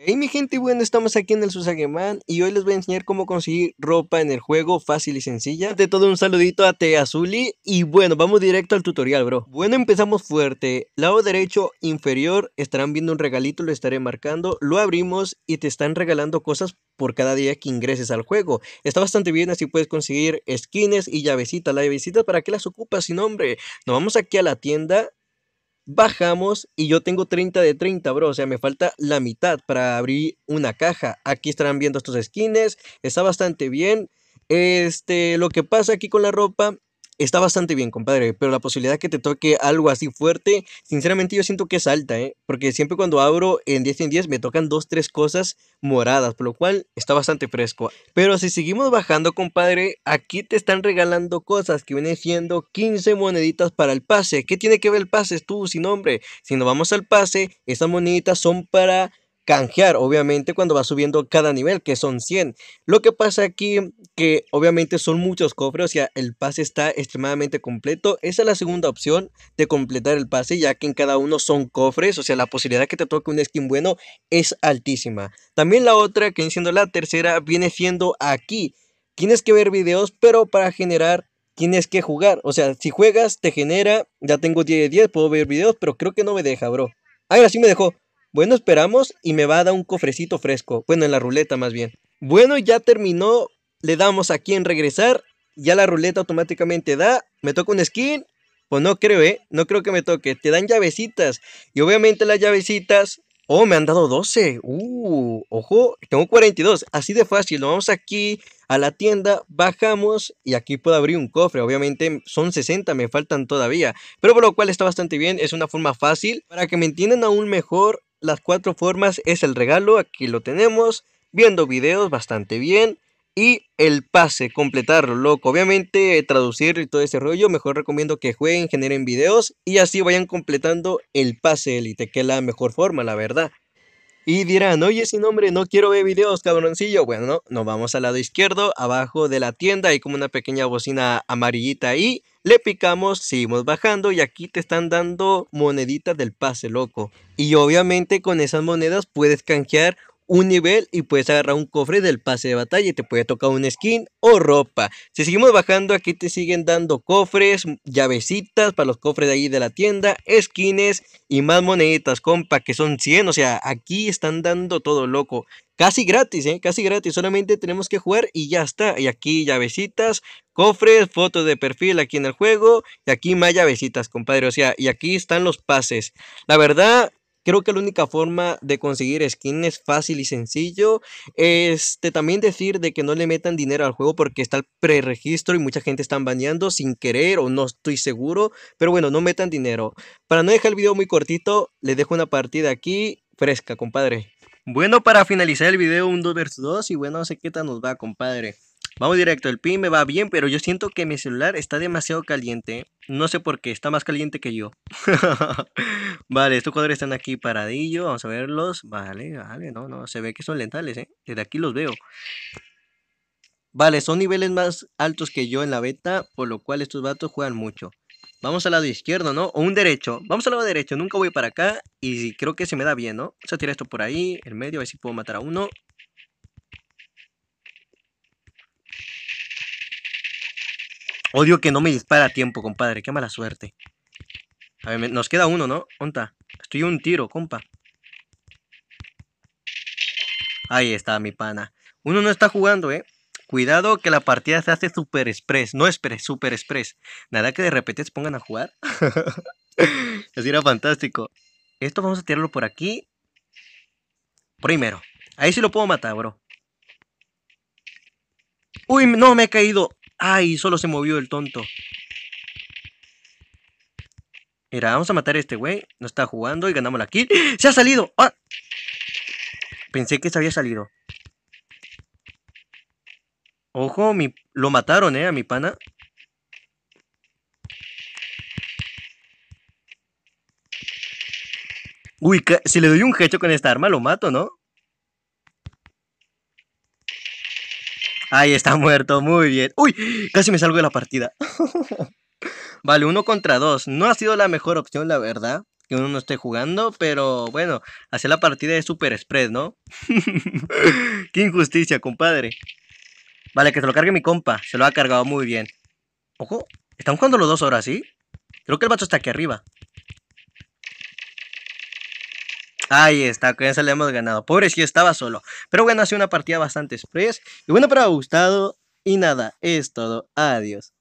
Hey mi gente, bueno, estamos aquí en el Susageman y hoy les voy a enseñar cómo conseguir ropa en el juego fácil y sencilla. De todo un saludito a Teazuli y bueno, vamos directo al tutorial, bro. Bueno, empezamos fuerte. Lado derecho inferior estarán viendo un regalito, lo estaré marcando. Lo abrimos y te están regalando cosas por cada día que ingreses al juego. Está bastante bien, así puedes conseguir skins y llavecitas. La para qué las ocupas sin nombre. Nos vamos aquí a la tienda Bajamos y yo tengo 30 de 30, bro. O sea, me falta la mitad para abrir una caja. Aquí estarán viendo estos skins. Está bastante bien. Este, lo que pasa aquí con la ropa está bastante bien, compadre, pero la posibilidad que te toque algo así fuerte, sinceramente yo siento que es alta, ¿eh? Porque siempre cuando abro en 10 en 10 me tocan dos, tres cosas moradas, por lo cual está bastante fresco. Pero si seguimos bajando, compadre, aquí te están regalando cosas que vienen siendo 15 moneditas para el pase. ¿Qué tiene que ver el pase? Tú, sin nombre. Si nos vamos al pase, estas moneditas son para canjear, obviamente, cuando va subiendo cada nivel, que son 100. Lo que pasa aquí, que obviamente son muchos cofres, o sea, el pase está extremadamente completo. Esa es la segunda opción de completar el pase, ya que en cada uno son cofres, o sea, la posibilidad que te toque un skin bueno es altísima. También la otra, que viene siendo la tercera, viene siendo aquí. Tienes que ver videos, pero para generar tienes que jugar. O sea, si juegas, te genera. Ya tengo 10 de 10, puedo ver videos, pero creo que no me deja, bro. Ahora sí me dejó. Bueno, esperamos y me va a dar un cofrecito fresco. Bueno, en la ruleta más bien. Bueno, ya terminó. Le damos aquí en regresar. Ya la ruleta automáticamente da. Me toca un skin. Pues no creo, ¿eh? No creo que me toque. Te dan llavecitas. Y obviamente las llavecitas Oh, me han dado 12. Uh, ojo, tengo 42. Así de fácil. Nos vamos aquí a la tienda, bajamos y aquí puedo abrir un cofre. Obviamente son 60, me faltan todavía. Pero por lo cual está bastante bien. Es una forma fácil. Para que me entiendan aún mejor, las cuatro formas es el regalo, aquí lo tenemos, viendo videos bastante bien. Y el pase, completarlo, loco. Obviamente, traducir y todo ese rollo, mejor recomiendo que jueguen, generen videos y así vayan completando el pase élite, que es la mejor forma, la verdad. Y dirán, oye, sin nombre, no quiero ver videos, cabroncillo. Bueno, nos vamos al lado izquierdo, abajo de la tienda, hay como una pequeña bocina amarillita ahí. Le picamos, seguimos bajando y aquí te están dando moneditas del pase loco. Y obviamente con esas monedas puedes canjear un nivel y puedes agarrar un cofre del pase de batalla y te puede tocar un skin o ropa. Si seguimos bajando, aquí te siguen dando cofres, llavecitas para los cofres de ahí de la tienda, skins y más moneditas, compa, que son 100. O sea, aquí están dando todo loco. Casi gratis, ¿eh? Casi gratis. Solamente tenemos que jugar y ya está. Y aquí llavecitas, cofres, fotos de perfil aquí en el juego. Y aquí más llavecitas, compadre. O sea, y aquí están los pases. La verdad, Creo que la única forma de conseguir skins es fácil y sencillo. Este, también decir de que no le metan dinero al juego porque está el preregistro y mucha gente está baneando sin querer o no estoy seguro. Pero bueno, no metan dinero. Para no dejar el video muy cortito, les dejo una partida aquí fresca, compadre. Bueno, para finalizar el video, un 2 vs 2 y bueno, no sé qué tal nos va, compadre. Vamos directo, el pin me va bien, pero yo siento que mi celular está demasiado caliente. No sé por qué, está más caliente que yo. vale, estos cuadros están aquí paradillo, vamos a verlos. Vale, vale, no, no, se ve que son lentales, ¿eh? Desde aquí los veo. Vale, son niveles más altos que yo en la beta, por lo cual estos vatos juegan mucho. Vamos al lado izquierdo, ¿no? O un derecho. Vamos al lado derecho. Nunca voy para acá. Y creo que se me da bien, ¿no? Vamos a tirar esto por ahí. En medio. A ver si puedo matar a uno. Odio que no me dispara a tiempo, compadre. Qué mala suerte. A ver, nos queda uno, ¿no? Onta. Estoy un tiro, compa. Ahí está, mi pana. Uno no está jugando, ¿eh? Cuidado que la partida se hace super express. No express, super express. Nada que de repente se pongan a jugar. Así era fantástico. Esto vamos a tirarlo por aquí. Primero. Ahí sí lo puedo matar, bro. Uy, no, me he caído. Ay, solo se movió el tonto. Mira, vamos a matar a este güey. No está jugando y ganamos la kill. ¡Ah! ¡Se ha salido! ¡Ah! Pensé que se había salido. Ojo, lo mataron, ¿eh? A mi pana. Uy, si le doy un hecho con esta arma, lo mato, ¿no? Ahí está muerto, muy bien. Uy, casi me salgo de la partida. vale, uno contra dos. No ha sido la mejor opción, la verdad, que uno no esté jugando, pero bueno, hacer la partida de super spread, ¿no? Qué injusticia, compadre. Vale, que se lo cargue mi compa. Se lo ha cargado muy bien. Ojo, están jugando los dos ahora, ¿sí? Creo que el bacho está aquí arriba. Ahí está, con se le hemos ganado. Pobre si estaba solo. Pero bueno, ha sido una partida bastante express. Y bueno, pero ha gustado. Y nada, es todo. Adiós.